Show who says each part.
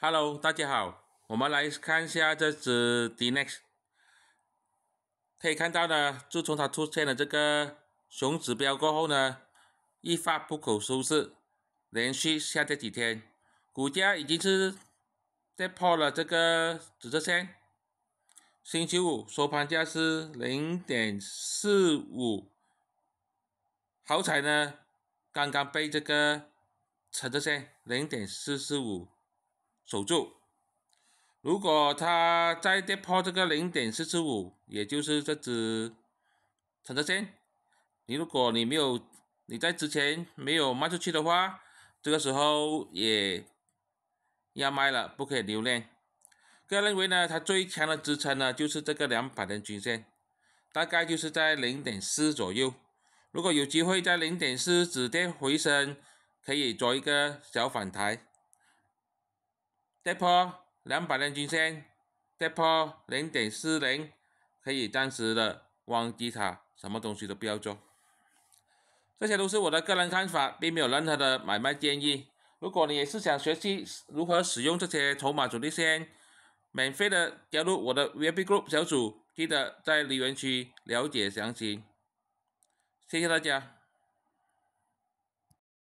Speaker 1: Hello，大家好，我们来看一下这只 DNext，可以看到呢，自从它出现了这个熊指标过后呢，一发不可收拾，连续下跌几天，股价已经是跌破了这个指撑线。星期五收盘价是零点四五，好彩呢，刚刚被这个橙到线零点四四五。守住，如果它再跌破这个零点四四五，也就是这只橙色线，你如果你没有你在之前没有卖出去的话，这个时候也要卖了，不可以留恋。个人认为呢，它最强的支撑呢就是这个两百天均线，大概就是在零点四左右。如果有机会在零点四止跌回升，可以做一个小反弹。跌破两百日均线，跌破零点四零，可以暂时的忘记它，什么东西都不要做。这些都是我的个人看法，并没有任何的买卖建议。如果你也是想学习如何使用这些筹码阻力线，免费的加入我的 VIP group 小组，记得在留言区了解详情。谢谢大家。